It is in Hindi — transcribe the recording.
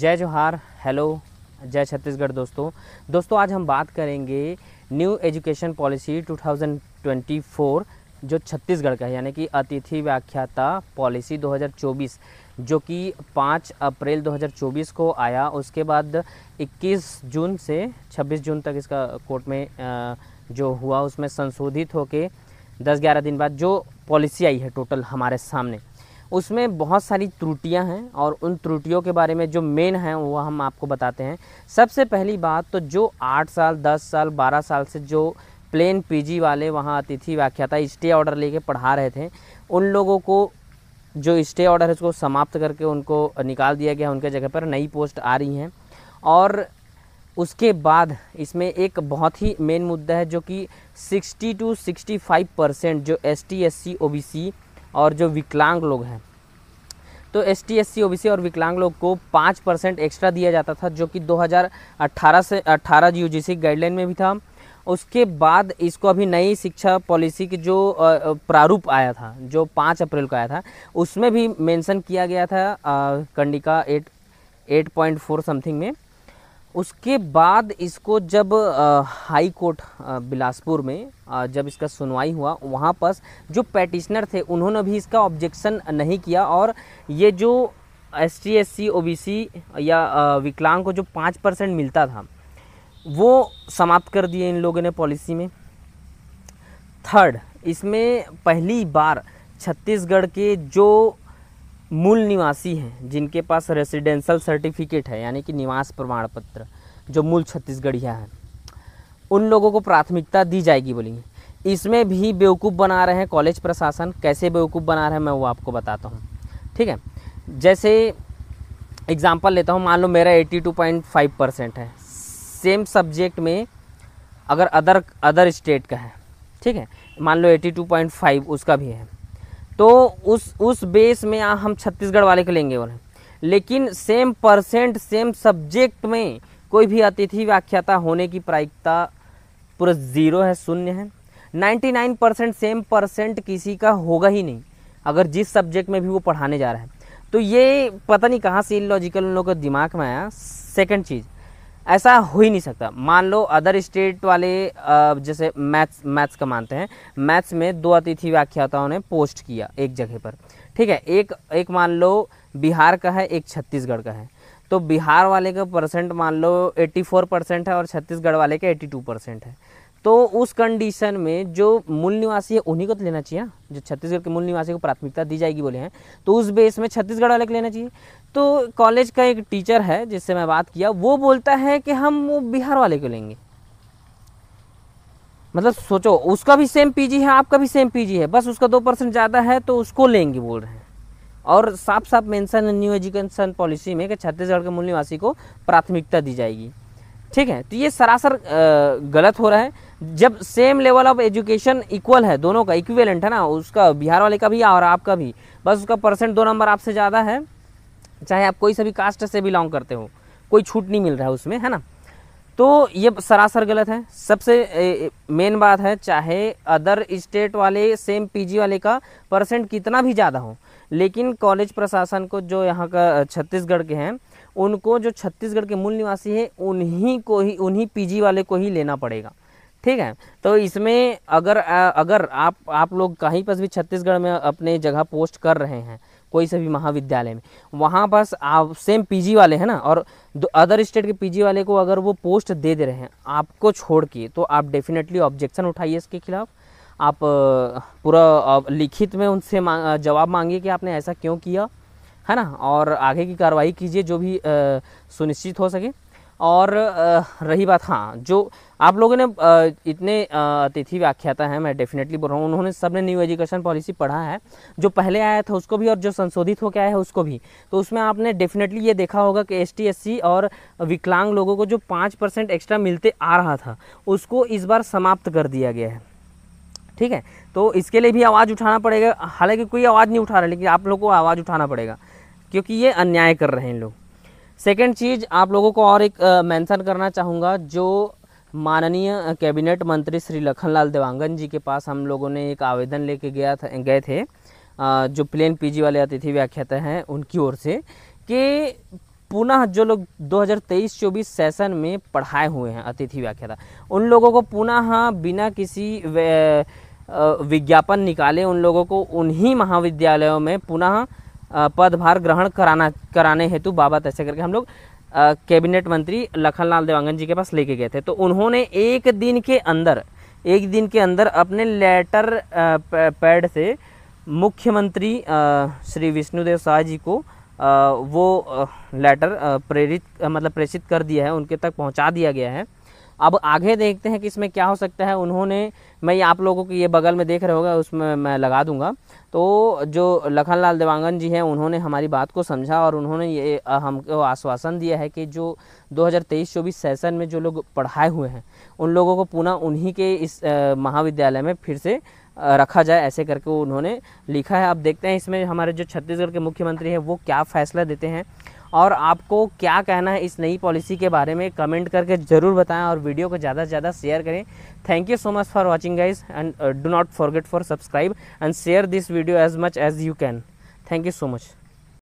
जय जोहार हेलो जय छत्तीसगढ़ दोस्तों दोस्तों आज हम बात करेंगे न्यू एजुकेशन पॉलिसी 2024 जो छत्तीसगढ़ का है यानी कि अतिथि व्याख्याता पॉलिसी 2024 जो कि 5 अप्रैल 2024 को आया उसके बाद 21 जून से 26 जून तक इसका कोर्ट में जो हुआ उसमें संशोधित होके 10-11 दिन बाद जो पॉलिसी आई है टोटल हमारे सामने उसमें बहुत सारी त्रुटियां हैं और उन त्रुटियों के बारे में जो मेन हैं वो हम आपको बताते हैं सबसे पहली बात तो जो आठ साल दस साल बारह साल से जो प्लेन पीजी वाले वहाँ अतिथि व्याख्याता स्टे ऑर्डर लेके पढ़ा रहे थे उन लोगों को जो स्टे ऑर्डर है उसको समाप्त करके उनको निकाल दिया गया उनके जगह पर नई पोस्ट आ रही हैं और उसके बाद इसमें एक बहुत ही मेन मुद्दा है जो कि 60 टू 65 परसेंट जो S T S C O B C और जो विकलांग लोग हैं तो S T S C O B C और विकलांग लोग को पाँच परसेंट एक्स्ट्रा दिया जाता था जो कि 2018 से 18 यू जी सी गाइडलाइन में भी था उसके बाद इसको अभी नई शिक्षा पॉलिसी की जो प्रारूप आया था जो पाँच अप्रैल को आया था उसमें भी मेंशन किया गया था कंडिका eight eight point four something में उसके बाद इसको जब हाई कोर्ट बिलासपुर में आ, जब इसका सुनवाई हुआ वहाँ पर जो पेटिशनर थे उन्होंने भी इसका ऑब्जेक्शन नहीं किया और ये जो S T S C O B C या विकलांग को जो पाँच परसेंट मिलता था वो समाप्त कर दिए इन लोगों ने पॉलिसी में थर्ड इसमें पहली बार छत्तीसगढ़ के जो मूल निवासी हैं जिनके पास रेसिडेंशल सर्टिफिकेट है यानी कि निवास प्रमाण पत्र जो मूल छत्तीसगढ़िया है उन लोगों को प्राथमिकता दी जाएगी बोलिए इसमें भी बेवकूफ़ बना रहे हैं कॉलेज प्रशासन कैसे बेवकूफ़ बना रहे हैं मैं वो आपको बताता हूँ ठीक है जैसे एग्ज़ाम्पल लेता हूँ मान लो मेरा 82.5 परसेंट है सेम सब्जेक्ट में अगर अदर अदर स्टेट का है ठीक है मान लो 82.5 उसका भी है तो उस उस बेस में आ, हम छत्तीसगढ़ वाले को लेंगे बोले लेकिन सेम परसेंट सेम सब्जेक्ट में कोई भी अतिथि व्याख्याता होने की प्रायिकता पूरा जीरो है शून्य है 99 परसेंट सेम परसेंट किसी का होगा ही नहीं अगर जिस सब्जेक्ट में भी वो पढ़ाने जा रहा है तो ये पता नहीं कहाँ से इन लॉजिकल उन लोगों के दिमाग में आया सेकंड चीज़ ऐसा हो ही नहीं सकता मान लो अदर स्टेट वाले जैसे मैथ्स मैथ्स का मानते हैं मैथ्स में दो अतिथि व्याख्याताओं ने पोस्ट किया एक जगह पर ठीक है एक एक मान लो बिहार का है एक छत्तीसगढ़ का है तो बिहार वाले का परसेंट मान लो 84 परसेंट है और छत्तीसगढ़ वाले का 82 परसेंट है तो उस कंडीशन में जो मूल निवासी है उन्हीं को तो लेना चाहिए हाँ? जो छत्तीसगढ़ के मूल निवासी को प्राथमिकता दी जाएगी बोले हैं हाँ? तो उस बेस में छत्तीसगढ़ वाले को लेना चाहिए तो कॉलेज का एक टीचर है जिससे मैं बात किया वो बोलता है कि हम वो बिहार वाले को लेंगे मतलब सोचो उसका भी सेम पी है आपका भी सेम पी है बस उसका दो परसेंट ज़्यादा है तो उसको लेंगे बोल रहे हैं और साफ साफ मेंशन न्यू एजुकेशन पॉलिसी में कि छत्तीसगढ़ के मूल निवासी को प्राथमिकता दी जाएगी ठीक है तो ये सरासर गलत हो रहा है जब same level of education equal है दोनों का इक्वेलेंट है ना उसका बिहार वाले का भी और आपका भी बस उसका परसेंट दो नंबर आपसे ज़्यादा है चाहे आप कोई सभी कास्ट से बिलोंग करते हो कोई छूट नहीं मिल रहा है उसमें है ना तो ये सरासर गलत है सबसे मेन बात है चाहे अदर स्टेट वाले सेम पीजी वाले का परसेंट कितना भी ज़्यादा हो लेकिन कॉलेज प्रशासन को जो यहाँ का छत्तीसगढ़ के हैं उनको जो छत्तीसगढ़ के मूल निवासी हैं उन्हीं को ही उन्हीं पीजी वाले को ही लेना पड़ेगा ठीक है तो इसमें अगर अगर आप आप लोग कहीं पर भी छत्तीसगढ़ में अपने जगह पोस्ट कर रहे हैं कोई से भी महाविद्यालय में वहाँ पास आप सेम पीजी वाले हैं ना और अदर स्टेट के पीजी वाले को अगर वो पोस्ट दे दे रहे हैं आपको छोड़ के तो आप डेफिनेटली ऑब्जेक्शन उठाइए इसके खिलाफ़ आप पूरा लिखित में उनसे जवाब मांगिए कि आपने ऐसा क्यों किया है ना और आगे की कार्रवाई कीजिए जो भी सुनिश्चित हो सके और रही बात हाँ जो आप लोगों ने इतने अतिथि व्याख्याता हैं मैं डेफिनेटली बोल रहा हूँ उन्होंने सब ने न्यू एजुकेशन पॉलिसी पढ़ा है जो पहले आया था उसको भी और जो संशोधित होकर आया है उसको भी तो उसमें आपने डेफिनेटली ये देखा होगा कि एस टी और विकलांग लोगों को जो पाँच परसेंट एक्स्ट्रा मिलते आ रहा था उसको इस बार समाप्त कर दिया गया है ठीक है तो इसके लिए भी आवाज़ उठाना पड़ेगा हालांकि कोई आवाज़ नहीं उठा रहा लेकिन आप लोग को आवाज़ उठाना पड़ेगा क्योंकि ये अन्याय कर रहे हैं लोग सेकेंड चीज़ आप लोगों को और एक मेंशन करना चाहूँगा जो माननीय कैबिनेट मंत्री श्री लखनलाल देवांगन जी के पास हम लोगों ने एक आवेदन लेके गया था गए थे जो प्लेन पीजी वाले अतिथि व्याख्याता हैं उनकी ओर से कि पुनः जो लोग 2023-24 सेशन में पढ़ाए हुए हैं अतिथि व्याख्याता उन लोगों को पुनः बिना किसी विज्ञापन निकाले उन लोगों को उन्हीं महाविद्यालयों में पुनः पदभार ग्रहण कराना कराने हेतु बाबा तैसे करके हम लोग कैबिनेट मंत्री लखनलाल देवांगन जी के पास लेके गए थे तो उन्होंने एक दिन के अंदर एक दिन के अंदर अपने लेटर पैड से मुख्यमंत्री श्री विष्णुदेव शाह जी को वो लेटर प्रेरित मतलब प्रेषित कर दिया है उनके तक पहुंचा दिया गया है अब आगे देखते हैं कि इसमें क्या हो सकता है उन्होंने मैं आप लोगों को ये बगल में देख रहे होगा उसमें मैं लगा दूंगा तो जो लखनलाल देवांगन जी हैं उन्होंने हमारी बात को समझा और उन्होंने ये हमको आश्वासन दिया है कि जो 2023 हज़ार सेशन में जो लोग पढ़ाए हुए हैं उन लोगों को पुनः उन्हीं के इस महाविद्यालय में फिर से रखा जाए ऐसे करके उन्होंने लिखा है अब देखते हैं इसमें हमारे जो छत्तीसगढ़ के मुख्यमंत्री हैं वो क्या फैसला देते हैं और आपको क्या कहना है इस नई पॉलिसी के बारे में कमेंट करके ज़रूर बताएं और वीडियो को ज़्यादा से ज़्यादा शेयर करें thank you so much for watching guys and do not forget for subscribe and share this video as much as you can thank you so much